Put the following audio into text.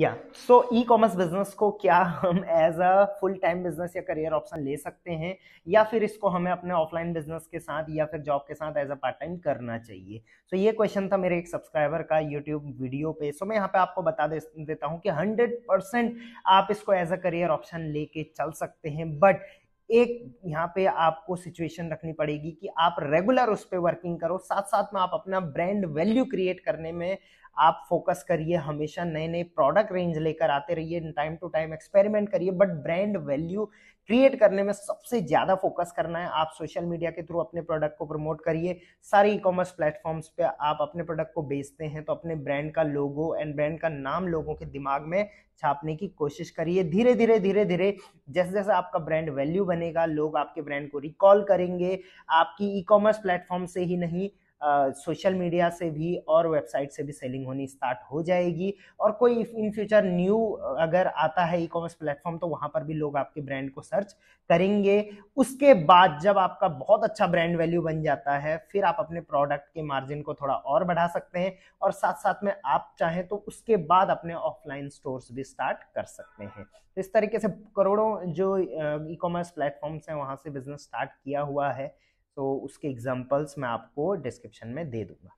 या सो e commerce business को क्या हम as a full time business या करियर ऑप्शन ले सकते हैं या फिर इसको हमें अपने ऑफलाइन बिजनेस के साथ या फिर जॉब के साथ एज अ पार्ट टाइम करना चाहिए सो so, ये क्वेश्चन था मेरे एक सब्सक्राइबर का यूट्यूब वीडियो पे सो so, मैं यहाँ पे आपको बता दे, देता हूँ कि हंड्रेड परसेंट आप इसको एज अ करियर ऑप्शन लेके चल सकते हैं बट एक यहाँ पे आपको सिचुएशन रखनी पड़ेगी कि आप रेगुलर उस पर वर्किंग करो साथ साथ में आप अपना ब्रांड वैल्यू क्रिएट करने में आप फोकस करिए हमेशा नए नए प्रोडक्ट रेंज लेकर आते रहिए टाइम टू टाइम एक्सपेरिमेंट करिए बट ब्रांड वैल्यू क्रिएट करने में सबसे ज़्यादा फोकस करना है आप सोशल मीडिया के थ्रू अपने प्रोडक्ट को प्रमोट करिए सारे ई कॉमर्स प्लेटफॉर्म्स पे आप अपने प्रोडक्ट को बेचते हैं तो अपने ब्रांड का लोगो एंड ब्रांड का नाम लोगों के दिमाग में छापने की कोशिश करिए धीरे धीरे धीरे धीरे जैसे जैसे आपका ब्रांड वैल्यू बने बनेगा लोग आपके ब्रांड को रिकॉल करेंगे आपकी ई कॉमर्स प्लेटफॉर्म से ही नहीं सोशल मीडिया से भी और वेबसाइट से भी सेलिंग होनी स्टार्ट हो जाएगी और कोई इन फ्यूचर न्यू अगर आता है ई कॉमर्स प्लेटफॉर्म तो वहाँ पर भी लोग आपके ब्रांड को सर्च करेंगे उसके बाद जब आपका बहुत अच्छा ब्रांड वैल्यू बन जाता है फिर आप अपने प्रोडक्ट के मार्जिन को थोड़ा और बढ़ा सकते हैं और साथ साथ में आप चाहें तो उसके बाद अपने ऑफलाइन स्टोर्स भी स्टार्ट कर सकते हैं तो इस तरीके से करोड़ों जो ई कॉमर्स प्लेटफॉर्म्स हैं वहाँ से बिजनेस स्टार्ट किया हुआ है तो उसके एग्जाम्पल्स मैं आपको डिस्क्रिप्शन में दे दूँगा